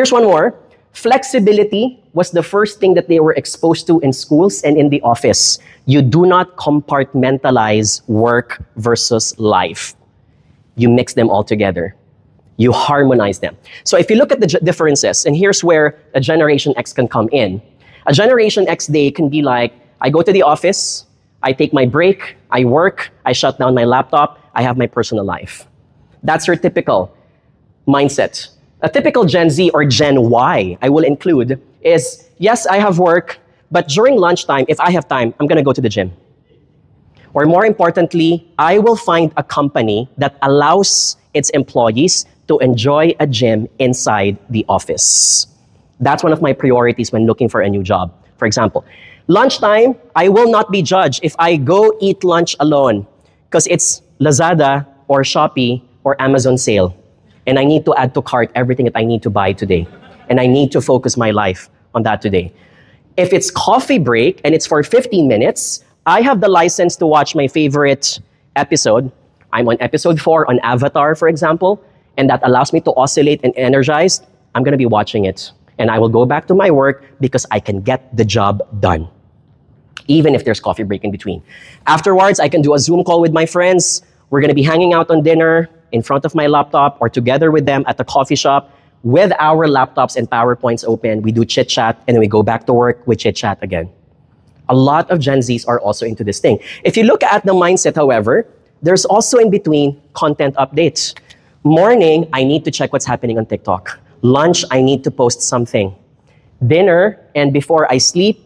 Here's one more. Flexibility was the first thing that they were exposed to in schools and in the office. You do not compartmentalize work versus life. You mix them all together. You harmonize them. So if you look at the differences, and here's where a Generation X can come in. A Generation X day can be like, I go to the office, I take my break, I work, I shut down my laptop, I have my personal life. That's your typical mindset a typical Gen Z or Gen Y, I will include, is yes, I have work, but during lunchtime, if I have time, I'm going to go to the gym. Or more importantly, I will find a company that allows its employees to enjoy a gym inside the office. That's one of my priorities when looking for a new job. For example, lunchtime, I will not be judged if I go eat lunch alone because it's Lazada or Shopee or Amazon sale and I need to add to cart everything that I need to buy today. And I need to focus my life on that today. If it's coffee break and it's for 15 minutes, I have the license to watch my favorite episode. I'm on episode four on Avatar, for example, and that allows me to oscillate and energize. I'm going to be watching it. And I will go back to my work because I can get the job done, even if there's coffee break in between. Afterwards, I can do a Zoom call with my friends. We're going to be hanging out on dinner in front of my laptop or together with them at the coffee shop with our laptops and PowerPoints open. We do chit chat and then we go back to work, we chit chat again. A lot of Gen Zs are also into this thing. If you look at the mindset, however, there's also in between content updates. Morning, I need to check what's happening on TikTok. Lunch, I need to post something. Dinner, and before I sleep,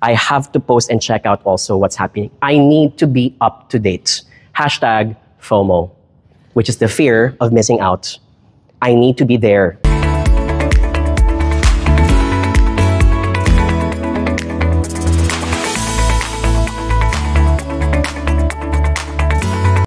I have to post and check out also what's happening. I need to be up to date. Hashtag FOMO which is the fear of missing out. I need to be there